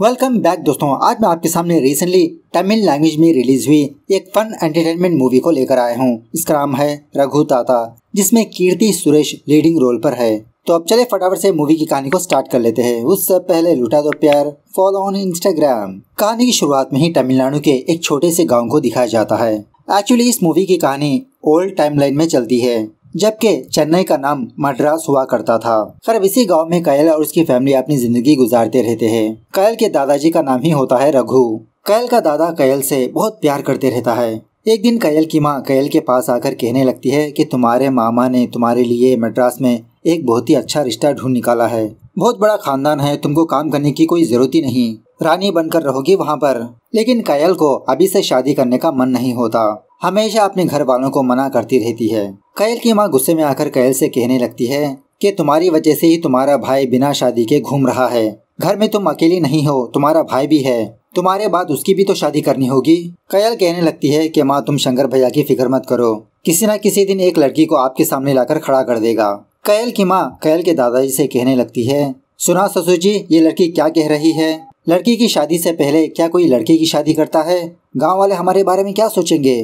welcome back दोस्तों आज मैं आपके सामने रिसेंटली तमिल लैंग्वेज में रिलीज हुई एक फन एंटरटेनमेंट मूवी को लेकर आया हूँ इसका नाम है रघु ताता जिसमें कीर्ति सुरेश लीडिंग रोल पर है तो अब चले फटाफट से मूवी की कहानी को स्टार्ट कर लेते हैं उससे पहले लुटा दो प्यार फॉलो ऑन इंस्टाग्राम कहानी की शुरुआत में ही तमिलनाडु के एक छोटे से गाँव को दिखाया जाता है एक्चुअली इस मूवी की कहानी ओल्ड टाइमलाइन में चलती है जबकि चेन्नई का नाम मद्रास हुआ करता था खैर इसी गाँव में कैल और उसकी फैमिली अपनी जिंदगी गुजारते रहते है कैल के दादाजी का नाम ही होता है रघु कैल का दादा कैल से बहुत प्यार करते रहता है एक दिन कैल की माँ कैल के पास आकर कहने लगती है कि तुम्हारे मामा ने तुम्हारे लिए मद्रास में एक बहुत ही अच्छा रिश्ता ढूंढ निकाला है बहुत बड़ा खानदान है तुमको काम करने की कोई जरूरत ही नहीं रानी बनकर रहोगी वहाँ पर लेकिन कायल को अभी से शादी करने का मन नहीं होता हमेशा अपने घर वालों को मना करती रहती है कायल की माँ गुस्से में आकर कायल से कहने लगती है कि तुम्हारी वजह से ही तुम्हारा भाई बिना शादी के घूम रहा है घर में तुम अकेली नहीं हो तुम्हारा भाई भी है तुम्हारे बाद उसकी भी तो शादी करनी होगी कयल कहने लगती है कि माँ तुम शंकर भैया की फिक्र मत करो किसी न किसी दिन एक लड़की को आपके सामने लाकर खड़ा कर देगा कयल की माँ कयल के दादाजी से कहने लगती है सुना ससुर जी ये लड़की क्या कह रही है लड़की की शादी से पहले क्या कोई लड़के की शादी करता है गांव वाले हमारे बारे में क्या सोचेंगे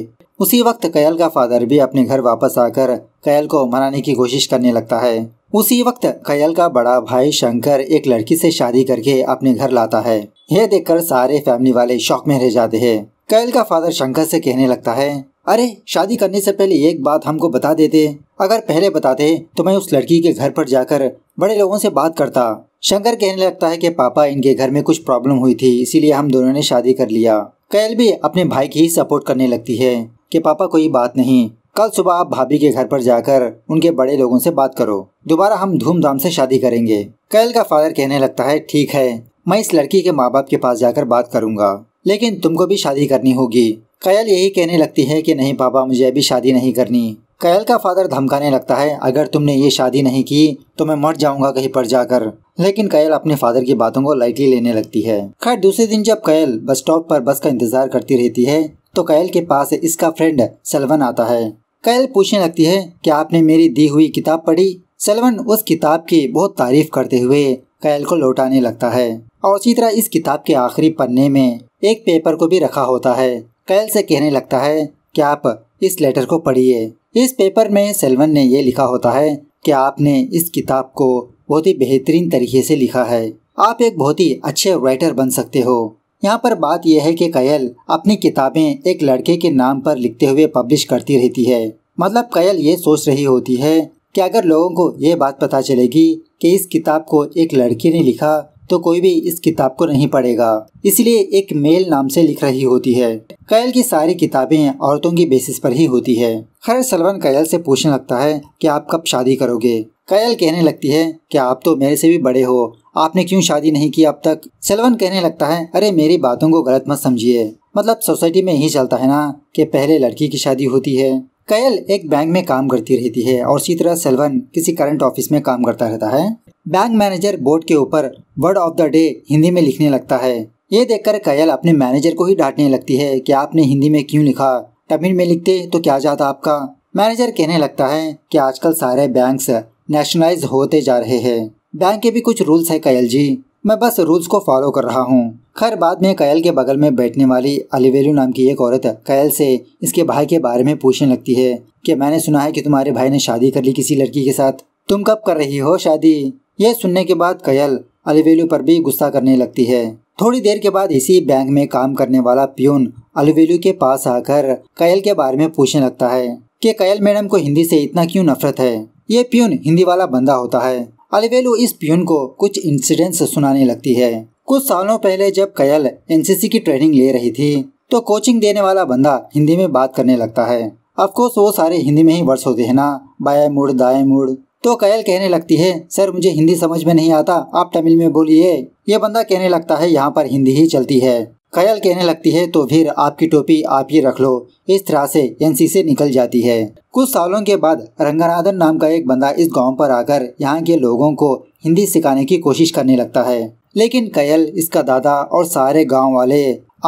उसी वक्त कयल का फादर भी अपने घर वापस आकर कयल को मनाने की कोशिश करने लगता है उसी वक्त कयल का बड़ा भाई शंकर एक लड़की से शादी करके अपने घर लाता है यह देखकर सारे फैमिली वाले शौक में रह जाते हैं कयल का फादर शंकर से कहने लगता है अरे शादी करने से पहले एक बात हमको बता देते अगर पहले बताते तो मैं उस लड़की के घर पर जाकर बड़े लोगों से बात करता शंकर कहने लगता है कि पापा इनके घर में कुछ प्रॉब्लम हुई थी इसीलिए हम दोनों ने शादी कर लिया कैल भी अपने भाई की ही सपोर्ट करने लगती है कि पापा कोई बात नहीं कल सुबह आप भाभी के घर पर जाकर उनके बड़े लोगों से बात करो दोबारा हम धूमधाम से शादी करेंगे कैल का फादर कहने लगता है ठीक है मैं इस लड़की के माँ बाप के पास जाकर बात करूंगा लेकिन तुमको भी शादी करनी होगी कयल यही कहने लगती है कि नहीं पापा मुझे अभी शादी नहीं करनी कैल का फादर धमकाने लगता है अगर तुमने ये शादी नहीं की तो मैं मर जाऊंगा कहीं पर जाकर लेकिन कैल अपने फादर की बातों को लाइटली लेने लगती है खैर दूसरे दिन जब कैल बस स्टॉप पर बस का इंतजार करती रहती है तो कैल के पास इसका फ्रेंड सलवन आता है कैल पूछने लगती है की आपने मेरी दी हुई किताब पढ़ी सलवन उस किताब की बहुत तारीफ करते हुए कैल को लौटाने लगता है और उसी तरह इस किताब के आखिरी पन्ने में एक पेपर को भी रखा होता है कैल से कहने लगता है कि आप इस लेटर को पढ़िए इस पेपर में सेल्वन ने यह लिखा होता है कि आपने इस किताब को बहुत ही बेहतरीन तरीके से लिखा है आप एक बहुत ही अच्छे राइटर बन सकते हो यहाँ पर बात यह है कि कयल अपनी किताबें एक लड़के के नाम पर लिखते हुए पब्लिश करती रहती है मतलब कयल ये सोच रही होती है कि अगर लोगों को ये बात पता चलेगी कि इस किताब को एक लड़की ने लिखा तो कोई भी इस किताब को नहीं पढ़ेगा इसलिए एक मेल नाम से लिख रही होती है कैल की सारी किताबें औरतों की बेसिस पर ही होती है खैर सलवन कैल से पूछने लगता है कि आप कब शादी करोगे कैल कहने लगती है कि आप तो मेरे से भी बड़े हो आपने क्यों शादी नहीं की अब तक सलवन कहने लगता है अरे मेरी बातों को गलत मत समझिए मतलब सोसाइटी में यही चलता है ना कि पहले लड़की की शादी होती है कैल एक बैंक में काम करती रहती है और इसी तरह सलवन किसी करंट ऑफिस में काम करता रहता है बैंक मैनेजर बोर्ड के ऊपर word of the day Hindi में लिखने लगता है ये देखकर कयल अपने मैनेजर को ही डांटने लगती है कि आपने हिंदी में क्यों लिखा तमिल में लिखते तो क्या जाता आपका मैनेजर कहने लगता है कि आजकल सारे बैंक्स नेशनलाइज होते जा रहे हैं बैंक के भी कुछ रूल्स है कयल जी मैं बस रूल्स को फॉलो कर रहा हूँ खैर बाद में कयल के बगल में बैठने वाली अलीवेलू नाम की एक औरत कयल से इसके भाई के बारे में पूछने लगती है कि मैंने सुना है कि तुम्हारे भाई ने शादी कर ली किसी लड़की के साथ तुम कब कर रही हो शादी यह सुनने के बाद कयल अलवेलू पर भी गुस्सा करने लगती है थोड़ी देर के बाद इसी बैंक में काम करने वाला प्यून अलवेलू के पास आकर कयल के बारे में पूछने लगता है कि कयल मैडम को हिंदी से इतना क्यों नफरत है ये प्यून हिंदी वाला बंदा होता है अलवेलू इस प्यून को कुछ इंसिडेंट्स सुनाने लगती है कुछ सालों पहले जब कयल एनसीसी की ट्रेनिंग ले रही थी तो कोचिंग देने वाला बंदा हिंदी में बात करने लगता है अफकोर्स वो सारे हिंदी में ही वर्ड्स होते हैं ना बाय मुड़ दाए मुड़ तो कयल कहने लगती है सर मुझे हिंदी समझ में नहीं आता आप तमिल में बोलिए ये बंदा कहने लगता है यहाँ पर हिंदी ही चलती है कयल कहने लगती है तो फिर आपकी टोपी आप ही रख लो इस तरह से एनसी से निकल जाती है कुछ सालों के बाद रंगनाथन नाम का एक बंदा इस गांव पर आकर यहाँ के लोगों को हिंदी सिखाने की कोशिश करने लगता है लेकिन कयल इसका दादा और सारे गांव वाले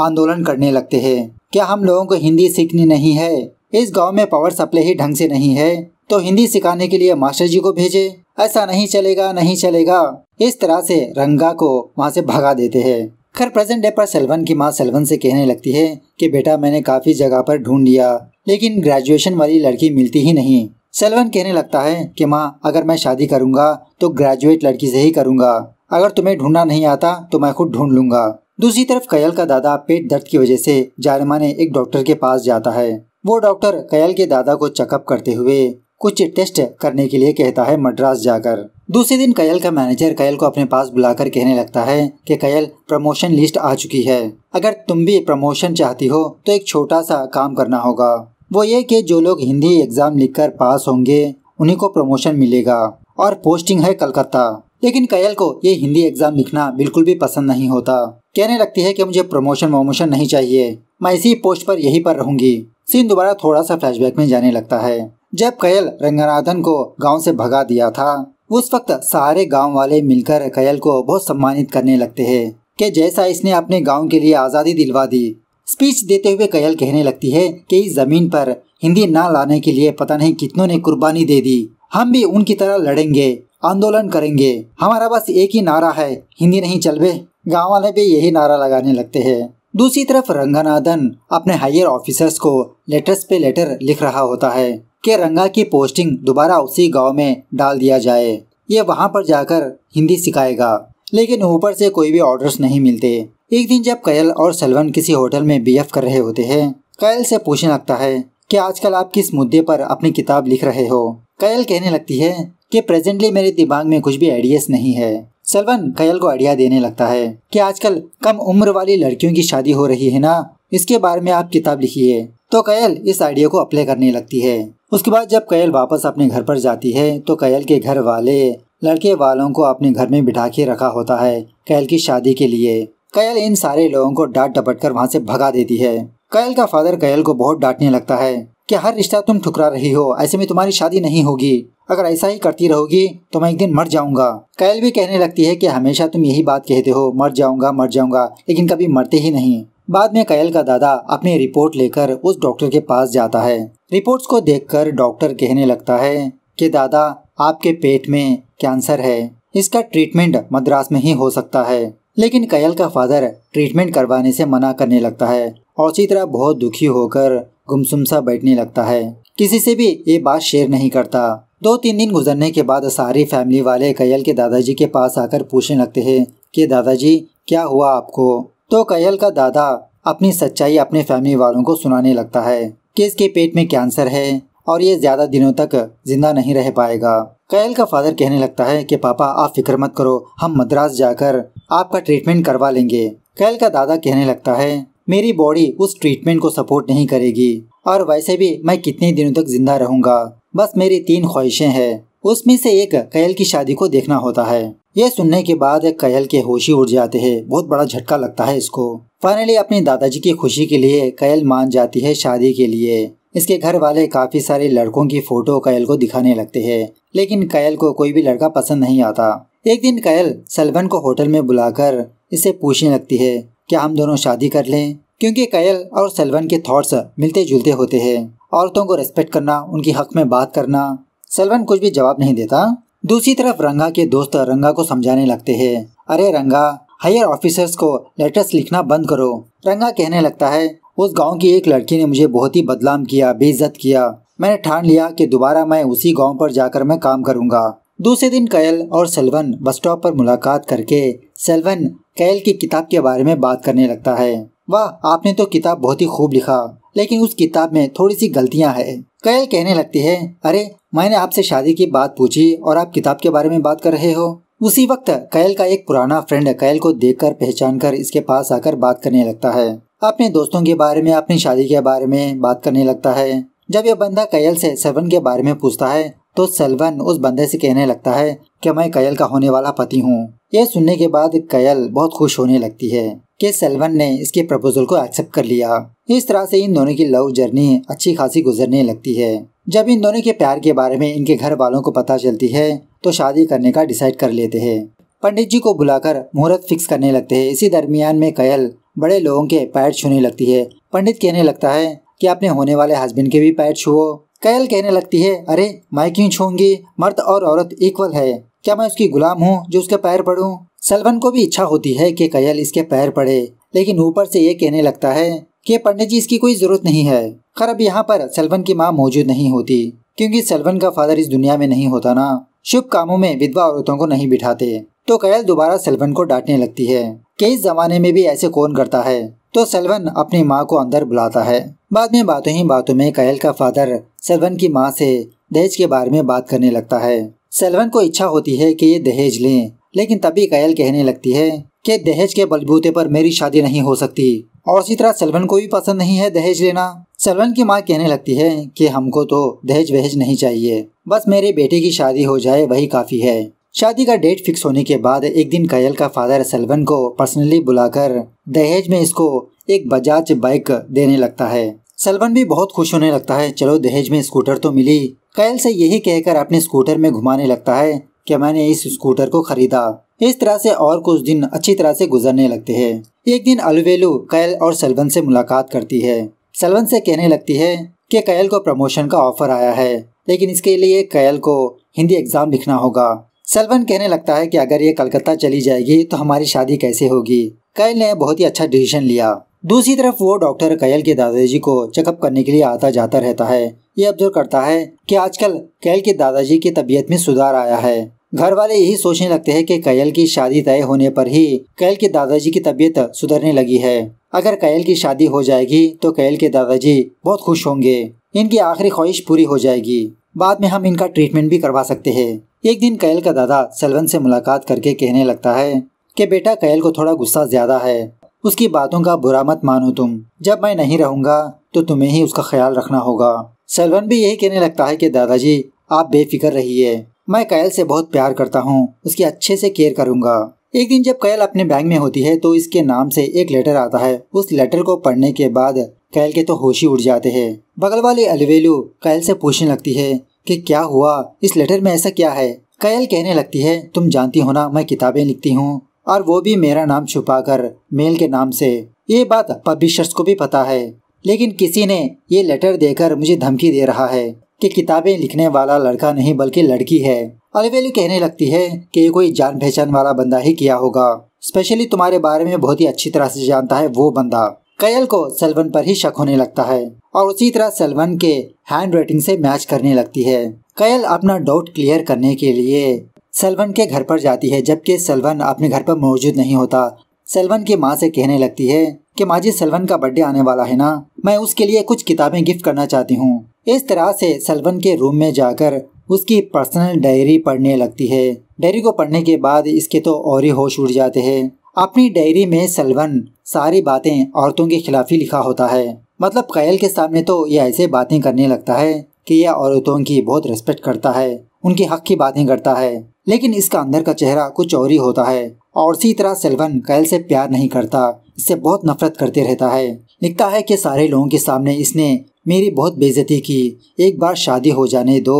आंदोलन करने लगते हैं क्या हम लोगों को हिंदी सीखनी नहीं है इस गांव में पावर सप्लाई ही ढंग से नहीं है तो हिंदी सिखाने के लिए मास्टर जी को भेजे ऐसा नहीं चलेगा नहीं चलेगा इस तरह से रंगा को वहाँ से भगा देते हैं खैर प्रेजेंट डे पर सेलवन की माँ सेलवन से कहने लगती है कि बेटा मैंने काफी जगह पर ढूंढ लिया लेकिन ग्रेजुएशन वाली लड़की मिलती ही नहीं सलवन कहने लगता है कि माँ अगर मैं शादी करूंगा तो ग्रेजुएट लड़की से ही करूंगा अगर तुम्हें ढूंढना नहीं आता तो मैं खुद ढूंढ लूंगा दूसरी तरफ कयल का दादा पेट दर्द की वजह से जालमा एक डॉक्टर के पास जाता है वो डॉक्टर कयल के दादा को चेकअप करते हुए कुछ टेस्ट करने के लिए कहता है मद्रास जाकर दूसरे दिन कयल का मैनेजर कयल को अपने पास बुलाकर कहने लगता है कि कयल प्रमोशन लिस्ट आ चुकी है अगर तुम भी प्रमोशन चाहती हो तो एक छोटा सा काम करना होगा वो ये कि जो लोग हिंदी एग्जाम लिखकर पास होंगे उन्हीं को प्रमोशन मिलेगा और पोस्टिंग है कलकत्ता लेकिन कयल को ये हिंदी एग्जाम लिखना बिल्कुल भी पसंद नहीं होता कहने लगती है कि मुझे प्रमोशन वमोशन नहीं चाहिए मैं इसी पोस्ट पर यही पर रहूंगी सीन दोबारा थोड़ा सा फ्लैशबैक में जाने लगता है जब कयल रंगनाथन को गांव से भगा दिया था उस वक्त सारे गांव वाले मिलकर कयल को बहुत सम्मानित करने लगते हैं कि जैसा इसने अपने गांव के लिए आज़ादी दिलवा दी स्पीच देते हुए कयल कहने लगती है कि इस जमीन पर हिंदी ना लाने के लिए पता नहीं कितनों ने कुर्बानी दे दी हम भी उनकी तरह लड़ेंगे आंदोलन करेंगे हमारा बस एक ही नारा है हिंदी नहीं चलवे गाँव वाले भी यही नारा लगाने लगते है दूसरी तरफ रंगनाथन अपने हायर ऑफिसर्स को लेटर्स पे लेटर लिख रहा होता है कि रंगा की पोस्टिंग दोबारा उसी गांव में डाल दिया जाए ये वहां पर जाकर हिंदी सिखाएगा लेकिन ऊपर से कोई भी ऑर्डर्स नहीं मिलते एक दिन जब कैल और सलवन किसी होटल में बी कर रहे होते हैं कैल से पूछने लगता है कि आजकल आप किस मुद्दे पर अपनी किताब लिख रहे हो कैल कहने लगती है कि प्रेजेंटली मेरे दिमाग में कुछ भी आइडियाज नहीं है सलवन कैल को आइडिया देने लगता है कि आजकल कम उम्र वाली लड़कियों की शादी हो रही है ना इसके बारे में आप किताब लिखिए तो कैल इस आइडिया को अप्लाई करने लगती है उसके बाद जब कयल वापस अपने घर पर जाती है तो कयल के घर वाले लड़के वालों को अपने घर में बिठा के रखा होता है कयल की शादी के लिए कयल इन सारे लोगों को डांट डपट कर वहाँ से भगा देती है कयल का फादर कयल को बहुत डांटने लगता है कि हर रिश्ता तुम ठुकरा रही हो ऐसे में तुम्हारी शादी नहीं होगी अगर ऐसा ही करती रहोगी तो मैं एक दिन मर जाऊंगा कयल भी कहने लगती है कि हमेशा तुम यही बात कहते हो मर जाऊंगा मर जाऊंगा लेकिन कभी मरते ही नहीं बाद में कयल का दादा अपनी रिपोर्ट लेकर उस डॉक्टर के पास जाता है रिपोर्ट्स को देखकर डॉक्टर कहने लगता है कि दादा आपके पेट में कैंसर है इसका ट्रीटमेंट मद्रास में ही हो सकता है लेकिन कयल का फादर ट्रीटमेंट करवाने से मना करने लगता है और उसी तरह बहुत दुखी होकर गुमसुम सा बैठने लगता है किसी से भी ये बात शेयर नहीं करता दो तीन दिन गुजरने के बाद सारी फैमिली वाले कयल के दादाजी के पास आकर पूछने लगते हैं कि दादाजी क्या हुआ आपको तो कयल का दादा अपनी सच्चाई अपने फैमिली वालों को सुनाने लगता है कि इसके पेट में कैंसर है और ये ज्यादा दिनों तक जिंदा नहीं रह पाएगा कयल का फादर कहने लगता है कि पापा आप फिक्र मत करो हम मद्रास जाकर आपका ट्रीटमेंट करवा लेंगे कैल का दादा कहने लगता है मेरी बॉडी उस ट्रीटमेंट को सपोर्ट नहीं करेगी और वैसे भी मैं कितने दिनों तक जिंदा रहूंगा बस मेरी तीन ख्वाहिशें हैं उसमें से एक कैल की शादी को देखना होता है ये सुनने के बाद कयल के होशी उड़ जाते हैं बहुत बड़ा झटका लगता है इसको फाइनली अपने दादाजी की खुशी के लिए कयल मान जाती है शादी के लिए इसके घर वाले काफी सारे लड़कों की फोटो कयल को दिखाने लगते हैं लेकिन कयल को कोई भी लड़का पसंद नहीं आता एक दिन कयल सलवन को होटल में बुलाकर इसे पूछने लगती है क्या हम दोनों शादी कर लें क्योंकि कयल और सलवन के थॉट्स मिलते जुलते होते हैं औरतों को रेस्पेक्ट करना उनकी हक में बात करना सलवन कुछ भी जवाब नहीं देता दूसरी तरफ रंगा के दोस्त रंगा को समझाने लगते है अरे रंगा हायर ऑफिसर्स को लेटर्स लिखना बंद करो रंगा कहने लगता है उस गांव की एक लड़की ने मुझे बहुत ही बदनाम किया बेइज्जत किया मैंने ठान लिया कि दोबारा मैं उसी गांव पर जाकर मैं काम करूंगा दूसरे दिन कैल और सेल्वन बस स्टॉप पर मुलाकात करके सेल्वन कैल की किताब के बारे में बात करने लगता है वाह आपने तो किताब बहुत ही खूब लिखा लेकिन उस किताब में थोड़ी सी गलतियाँ है कयल कहने लगती है अरे मैंने आपसे शादी की बात पूछी और आप किताब के बारे में बात कर रहे हो उसी वक्त कयल का एक पुराना फ्रेंड कयल को देखकर पहचान कर इसके पास आकर बात करने लगता है अपने दोस्तों के बारे में अपनी शादी के बारे में बात करने लगता है जब यह बंदा कयल से सेवन के बारे में पूछता है तो सलवन उस बंदे से कहने लगता है कि मैं कयल का होने वाला पति हूँ यह सुनने के बाद कयल बहुत खुश होने लगती है कि सेल्वन ने इसके प्रपोजल को एक्सेप्ट कर लिया इस तरह से इन दोनों की लव जर्नी अच्छी खासी गुजरने लगती है जब इन दोनों के प्यार के बारे में इनके घर वालों को पता चलती है तो शादी करने का डिसाइड कर लेते हैं पंडित जी को बुलाकर मुहूर्त फिक्स करने लगते हैं इसी दरमियान में कयल बड़े लोगों के पैर छूने लगती है पंडित कहने लगता है कि अपने होने वाले हस्बैंड के भी पैर छुओ कयल कहने लगती है अरे मैं क्यों छूंगी मर्द और औरत इक्वल है क्या मैं उसकी गुलाम हूँ जो उसके पैर पढ़ू सलवन को भी इच्छा होती है कि कयल इसके पैर पड़े लेकिन ऊपर से ये कहने लगता है कि पंडित जी इसकी कोई जरूरत नहीं है खर अब यहाँ पर सलवन की माँ मौजूद नहीं होती क्योंकि सलवन का फादर इस दुनिया में नहीं होता ना शुभ कामों में विधवा औरतों को नहीं बिठाते तो कयल दोबारा सलवन को डांटने लगती है कि इस जमाने में भी ऐसे कौन करता है तो सलवन अपनी माँ को अंदर बुलाता है बाद में बातों ही बातों में कयल का फादर सलवन की माँ से दहेज के बारे में बात करने लगता है सेल्वन को इच्छा होती है कि ये दहेज लें लेकिन तभी कयल कहने लगती है कि दहेज के बलबूते पर मेरी शादी नहीं हो सकती और उसी तरह सेल्वन को भी पसंद नहीं है दहेज लेना सेल्वन की माँ कहने लगती है कि हमको तो दहेज वहेज नहीं चाहिए बस मेरे बेटे की शादी हो जाए वही काफ़ी है शादी का डेट फिक्स होने के बाद एक दिन कयल का फादर सेल्वन को पर्सनली बुलाकर दहेज में इसको एक बजाज बाइक देने लगता है सेल्वन भी बहुत खुश होने लगता है चलो दहेज में स्कूटर तो मिली कैल से यही कहकर अपने स्कूटर में घुमाने लगता है कि मैंने इस स्कूटर को खरीदा इस तरह से और कुछ दिन अच्छी तरह से गुजरने लगते हैं एक दिन अलवेलू कैल और सलवन से मुलाकात करती है सलवन से कहने लगती है कि कैल को प्रमोशन का ऑफर आया है लेकिन इसके लिए कैल को हिंदी एग्जाम लिखना होगा सलवन कहने लगता है कि अगर ये कलकत्ता चली जाएगी तो हमारी शादी कैसे होगी कैल ने बहुत ही अच्छा डिसीजन लिया दूसरी तरफ वो डॉक्टर कैल के दादाजी को चेकअप करने के लिए आता जाता रहता है ये ऑब्जर्व करता है कि आजकल कैल के दादाजी की तबीयत में सुधार आया है घर वाले यही सोचने लगते हैं कि कैल की शादी तय होने पर ही कैल के दादाजी की तबीयत सुधरने लगी है अगर कैल की शादी हो जाएगी तो कैल के दादाजी बहुत खुश होंगे इनकी आखिरी ख्वाहिश पूरी हो जाएगी बाद में हम इनका ट्रीटमेंट भी करवा सकते हैं एक दिन कैल का दादा सलवन से मुलाकात करके कहने लगता है कि बेटा कैल को थोड़ा गुस्सा ज्यादा है उसकी बातों का बुरा मत मानो तुम जब मैं नहीं रहूंगा तो तुम्हें ही उसका ख्याल रखना होगा सलवन भी यही कहने लगता है कि दादाजी आप बेफिक्र रहिए मैं कैल से बहुत प्यार करता हूँ उसकी अच्छे से केयर करूंगा एक दिन जब कैल अपने बैंक में होती है तो इसके नाम से एक लेटर आता है उस लेटर को पढ़ने के बाद कैल के तो होशी उड़ जाते हैं बगल वाली अलवेलू कैल से पूछने लगती है कि क्या हुआ इस लेटर में ऐसा क्या है कैल कहने लगती है तुम जानती हो ना मैं किताबें लिखती हूँ और वो भी मेरा नाम छुपाकर मेल के नाम से ये बात पब्लिशर्स को भी पता है लेकिन किसी ने ये लेटर देकर मुझे धमकी दे रहा है कि किताबें लिखने वाला लड़का नहीं बल्कि लड़की है अलवेली कहने लगती है कि ये कोई जान पहचान वाला बंदा ही किया होगा स्पेशली तुम्हारे बारे में बहुत ही अच्छी तरह से जानता है वो बंदा कयल को सेल्वन पर ही शक होने लगता है और उसी तरह सेल्वन के हैंड राइटिंग से मैच करने लगती है कयल अपना डाउट क्लियर करने के लिए सेल्वन के घर पर जाती है जबकि सेल्वन अपने घर पर मौजूद नहीं होता सेल्वन की माँ से कहने लगती है कि माँ जी सेल्वन का बर्थडे आने वाला है ना मैं उसके लिए कुछ किताबें गिफ्ट करना चाहती हूँ इस तरह से सेल्वन के रूम में जाकर उसकी पर्सनल डायरी पढ़ने लगती है डायरी को पढ़ने के बाद इसके तो और ही होश उड़ जाते हैं अपनी डायरी में सलवन सारी बातें औरतों के खिलाफ ही लिखा होता है मतलब कैल के सामने तो यह ऐसे बातें करने लगता है कि यह औरतों की बहुत रिस्पेक्ट करता है उनके हक की बातें करता है लेकिन इसका अंदर का चेहरा कुछ और ही होता है और इसी तरह सेल्वन कैल से प्यार नहीं करता इससे बहुत नफरत करते रहता है लिखता है कि सारे लोगों के सामने इसने मेरी बहुत बेइज्जती की एक बार शादी हो जाने दो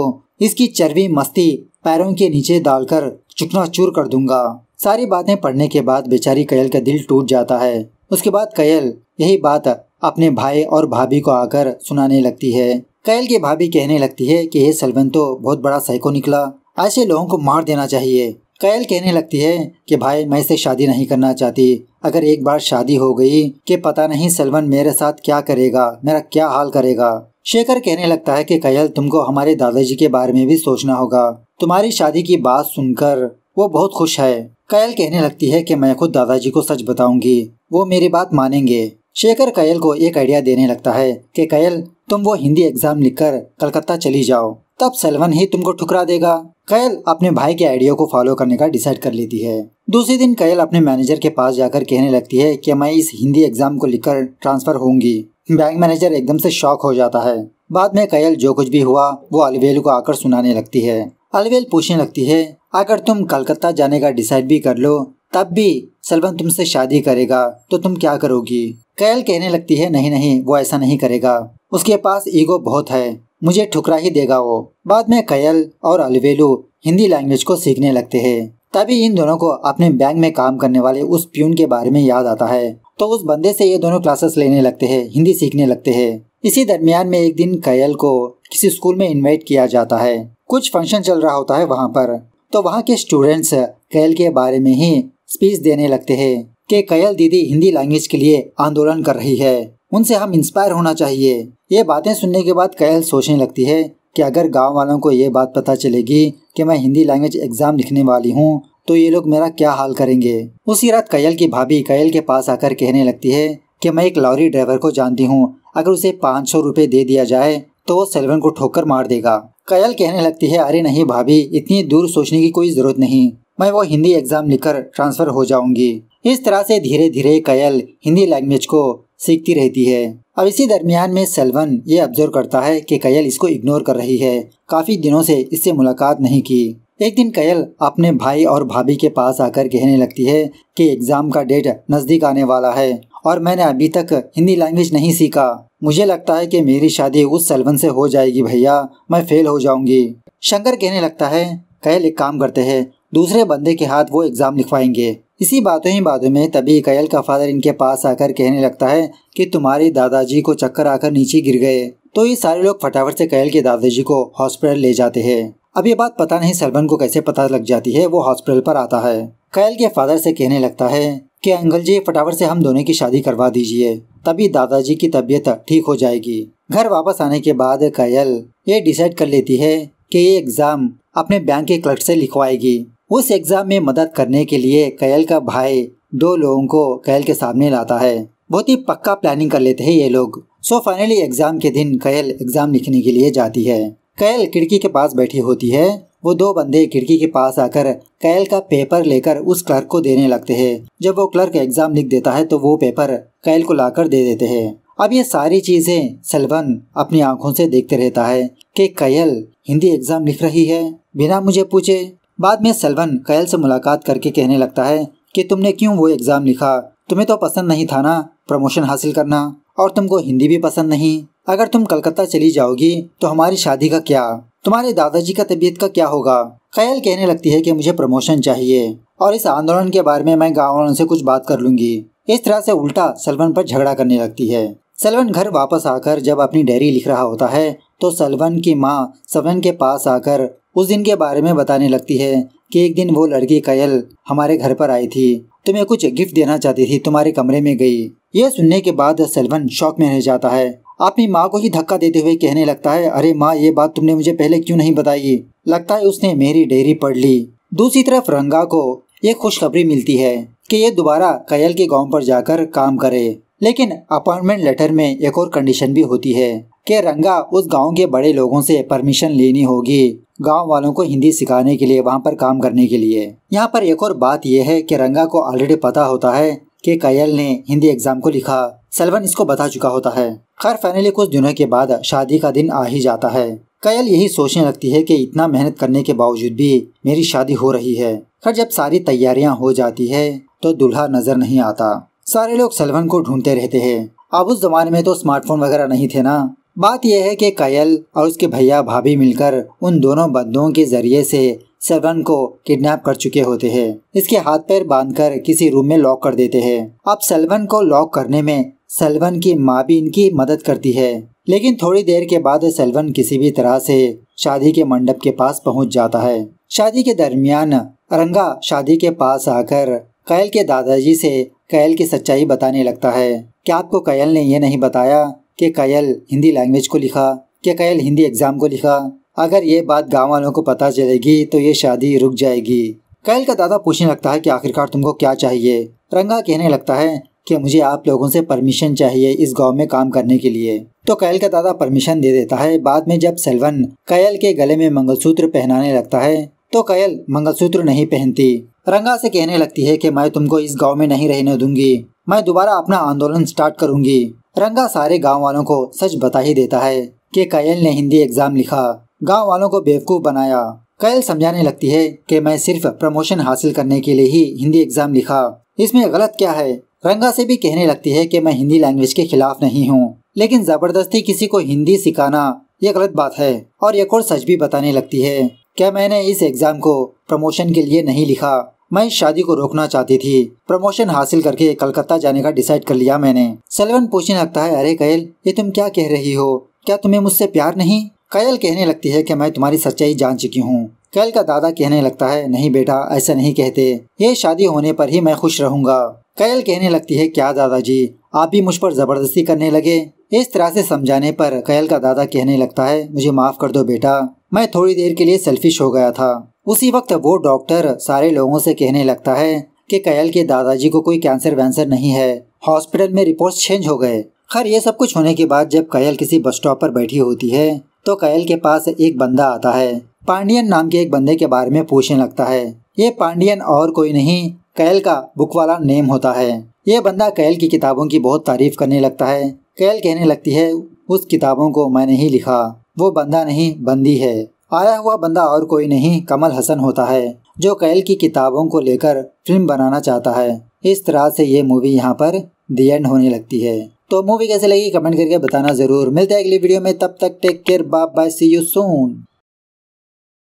इसकी चर्बी मस्ती पैरों के नीचे डालकर चुकना चूर कर दूंगा सारी बातें पढ़ने के बाद बेचारी कयल का दिल टूट जाता है उसके बाद कयल यही बात अपने भाई और भाभी को आकर सुनाने लगती है कयल की भाभी कहने लगती है कि ये सलवन तो बहुत बड़ा साइको निकला ऐसे लोगों को मार देना चाहिए कैल कहने लगती है कि भाई मैं इसे शादी नहीं करना चाहती अगर एक बार शादी हो गई कि पता नहीं सलमान मेरे साथ क्या करेगा मेरा क्या हाल करेगा शेखर कहने लगता है कि कैल तुमको हमारे दादाजी के बारे में भी सोचना होगा तुम्हारी शादी की बात सुनकर वो बहुत खुश है कैल कहने लगती है कि मैं खुद दादाजी को सच बताऊंगी वो मेरी बात मानेंगे शेखर कैल को एक आइडिया देने लगता है कि कैल तुम वो हिंदी एग्जाम लिखकर कलकत्ता चली जाओ तब सलवन ही तुमको ठुकरा देगा कैल अपने भाई के आइडिया को फॉलो करने का डिसाइड कर लेती है दूसरे दिन कैल अपने मैनेजर के पास जाकर कहने लगती है कि मैं इस हिंदी एग्जाम को लिखकर ट्रांसफर होंगी बैंक मैनेजर एकदम से शॉक हो जाता है बाद में कैल जो कुछ भी हुआ वो अलवेल को आकर सुनाने लगती है अलवेल पूछने लगती है अगर तुम कलकत्ता जाने का डिसाइड भी कर लो तब भी सलवन तुमसे शादी करेगा तो तुम क्या करोगी कैल कहने लगती है नहीं नहीं वो ऐसा नहीं करेगा उसके पास ईगो बहुत है मुझे ठुकरा ही देगा वो बाद में कयल और अलवेलू हिंदी लैंग्वेज को सीखने लगते हैं तभी इन दोनों को अपने बैंक में काम करने वाले उस प्यून के बारे में याद आता है तो उस बंदे से ये दोनों क्लासेस लेने लगते हैं हिंदी सीखने लगते हैं इसी दरमियान में एक दिन कयल को किसी स्कूल में इनवाइट किया जाता है कुछ फंक्शन चल रहा होता है वहाँ पर तो वहाँ के स्टूडेंट्स कयल के बारे में ही स्पीच देने लगते हैं कि कयल दीदी हिंदी लैंग्वेज के लिए आंदोलन कर रही है उनसे हम इंस्पायर होना चाहिए ये बातें सुनने के बाद कैल सोचने लगती है कि अगर गांव वालों को ये बात पता चलेगी कि मैं हिंदी लैंग्वेज एग्जाम लिखने वाली हूँ तो ये लोग मेरा क्या हाल करेंगे उसी रात कैल की भाभी कैल के पास आकर कहने लगती है कि मैं एक लॉरी ड्राइवर को जानती हूँ अगर उसे पाँच सौ रूपए दे दिया जाए तो वो सेलवन को ठोकर मार देगा कयल कहने लगती है अरे नहीं भाभी इतनी दूर सोचने की कोई जरूरत नहीं मैं वो हिंदी एग्जाम लिखकर ट्रांसफर हो जाऊंगी इस तरह से धीरे धीरे कयल हिंदी लैंग्वेज को सीखती रहती है अब इसी दरमियान में सेल्वन ये ऑब्जर्व करता है कि कयल इसको इग्नोर कर रही है काफी दिनों से इससे मुलाकात नहीं की एक दिन कयल अपने भाई और भाभी के पास आकर कहने लगती है कि एग्जाम का डेट नजदीक आने वाला है और मैंने अभी तक हिंदी लैंग्वेज नहीं सीखा मुझे लगता है कि मेरी शादी उस सेलवन से हो जाएगी भैया मैं फेल हो जाऊंगी शंकर कहने लगता है कयल एक काम करते हैं दूसरे बंदे के हाथ वो एग्ज़ाम लिखवाएंगे इसी बातों ही बातों में तभी कयल का फादर इनके पास आकर कहने लगता है कि तुम्हारे दादाजी को चक्कर आकर नीचे गिर गए तो ये सारे लोग फटाफट से कयल के दादाजी को हॉस्पिटल ले जाते हैं अब ये बात पता नहीं सलमन को कैसे पता लग जाती है वो हॉस्पिटल पर आता है कयल के फादर से कहने लगता है कि अंकल जी फटाफट से हम दोनों की शादी करवा दीजिए तभी दादाजी की तबीयत ठीक हो जाएगी घर वापस आने के बाद कयल ये डिसाइड कर लेती है कि ये एग्ज़ाम अपने बैंक के क्लर्क से लिखवाएगी उस एग्ज़ाम में मदद करने के लिए कैल का भाई दो लोगों को कैल के सामने लाता है बहुत ही पक्का प्लानिंग कर लेते हैं ये लोग सो फाइनली एग्ज़ाम के दिन कैल एग्ज़ाम लिखने के लिए जाती है कैल खिड़की के पास बैठी होती है वो दो बंदे खिड़की के पास आकर कैल का पेपर लेकर उस क्लर्क को देने लगते हैं जब वो क्लर्क एग्जाम लिख देता है तो वो पेपर कैल को लाकर दे देते हैं अब ये सारी चीजें सलवन अपनी आंखों से देखते रहता है कि कैल हिंदी एग्जाम लिख रही है बिना मुझे पूछे बाद में सेल्वन कैल से मुलाकात करके कहने लगता है कि तुमने क्यों वो एग्ज़ाम लिखा तुम्हें तो पसंद नहीं था ना प्रमोशन हासिल करना और तुमको हिंदी भी पसंद नहीं अगर तुम कलकत्ता चली जाओगी तो हमारी शादी का क्या तुम्हारे दादाजी का तबीयत का क्या होगा कैल कहने लगती है कि मुझे प्रमोशन चाहिए और इस आंदोलन के बारे में मैं गाँव वालों से कुछ बात कर लूंगी इस तरह से उल्टा सलवन पर झगड़ा करने लगती है सलवन घर वापस आकर जब अपनी डायरी लिख रहा होता है तो सलवन की माँ सलवन के पास आकर उस दिन के बारे में बताने लगती है कि एक दिन वो लड़की कयल हमारे घर पर आई थी तुम्हें कुछ गिफ्ट देना चाहती थी तुम्हारे कमरे में गई यह सुनने के बाद सलवन शौक में रह जाता है अपनी माँ को ही धक्का देते हुए कहने लगता है अरे माँ ये बात तुमने मुझे पहले क्यों नहीं बताई लगता है उसने मेरी डेयरी पढ़ ली दूसरी तरफ रंगा को ये खुशखबरी मिलती है कि ये दोबारा कयल के गांव पर जाकर काम करे लेकिन अपॉइंटमेंट लेटर में एक और कंडीशन भी होती है कि रंगा उस गांव के बड़े लोगों से परमिशन लेनी होगी गांव वालों को हिंदी सिखाने के लिए वहां पर काम करने के लिए यहाँ पर एक और बात यह है कि रंगा को ऑलरेडी पता होता है कि कयल ने हिंदी एग्जाम को लिखा सलवन इसको बता चुका होता है खैर फाइनली कुछ दिनों के बाद शादी का दिन आ ही जाता है कयल यही सोचने लगती है कि इतना मेहनत करने के बावजूद भी मेरी शादी हो रही है खैर जब सारी तैयारियां हो जाती है तो दूल्हा नजर नहीं आता सारे लोग सलवन को ढूंढते रहते हैं अब उस जमाने में तो स्मार्टफोन वगैरह नहीं थे ना बात यह है कि कायल और उसके भैया भाभी मिलकर उन दोनों बंदों के जरिए से सेवन को किडनैप कर चुके होते हैं इसके हाथ पैर बांधकर किसी रूम में लॉक कर देते हैं अब सलवन को लॉक करने में सलवन की माँ भी इनकी मदद करती है लेकिन थोड़ी देर के बाद सलवन किसी भी तरह से शादी के मंडप के पास पहुंच जाता है शादी के दरमियान रंगा शादी के पास आकर कैल के दादाजी से कैल की सच्चाई बताने लगता है क्या आपको कैल ने ये नहीं बताया के कयल हिंदी लैंग्वेज को लिखा के कयल हिंदी एग्ज़ाम को लिखा अगर ये बात गाँव वालों को पता चलेगी तो ये शादी रुक जाएगी कैल का दादा पूछने लगता है कि आखिरकार तुमको क्या चाहिए रंगा कहने लगता है कि मुझे आप लोगों से परमिशन चाहिए इस गांव में काम करने के लिए तो कैल का दादा परमिशन दे देता है बाद में जब सेलवन कैल के गले में मंगलसूत्र पहनाने लगता है तो कैल मंगलसूत्र नहीं पहनती रंगा से कहने लगती है कि मैं तुमको इस गांव में नहीं रहने दूंगी मैं दोबारा अपना आंदोलन स्टार्ट करूंगी रंगा सारे गांव वालों को सच बता ही देता है कि कयल ने हिंदी एग्जाम लिखा गांव वालों को बेवकूफ बनाया कयल समझाने लगती है कि मैं सिर्फ प्रमोशन हासिल करने के लिए ही हिंदी एग्जाम लिखा इसमें गलत क्या है रंगा से भी कहने लगती है कि मैं हिंदी लैंग्वेज के खिलाफ नहीं हूँ लेकिन जबरदस्ती किसी को हिंदी सिखाना ये गलत बात है और एक और सच भी बताने लगती है क्या मैंने इस एग्जाम को प्रमोशन के लिए नहीं लिखा मैं इस शादी को रोकना चाहती थी प्रमोशन हासिल करके कलकत्ता जाने का डिसाइड कर लिया मैंने सलवन पूछने लगता है अरे कैल ये तुम क्या कह रही हो क्या तुम्हें मुझसे प्यार नहीं कैल कहने लगती है कि मैं तुम्हारी सच्चाई जान चुकी हूँ कैल का दादा कहने लगता है नहीं बेटा ऐसा नहीं कहते ये शादी होने पर ही मैं खुश रहूंगा कैल कहने लगती है क्या दादाजी आप भी मुझ पर ज़बरदस्ती करने लगे इस तरह से समझाने पर कैल का दादा कहने लगता है मुझे माफ़ कर दो बेटा मैं थोड़ी देर के लिए सेल्फिश हो गया था उसी वक्त वो डॉक्टर सारे लोगों से कहने लगता है कि कैल के दादाजी को कोई कैंसर वैंसर नहीं है हॉस्पिटल में रिपोर्ट चेंज हो गए खैर ये सब कुछ होने के बाद जब कैल किसी बस स्टॉप पर बैठी होती है तो कैल के पास एक बंदा आता है पांडियन नाम के एक बंदे के बारे में पूछने लगता है ये पांडियन और कोई नहीं कैल का बुक वाला नेम होता है ये बंदा कैल की किताबों की बहुत तारीफ करने लगता है कैल कहने लगती है उस किताबों को मैंने ही लिखा वो बंदा नहीं बंदी है आया हुआ बंदा और कोई नहीं कमल हसन होता है जो कैल की किताबों को लेकर फिल्म बनाना चाहता है इस तरह से ये मूवी यहाँ पर दी एंड होने लगती है तो मूवी कैसे लगी कमेंट करके बताना जरूर मिलते हैं अगली वीडियो में तब तक take care bye bye see you Son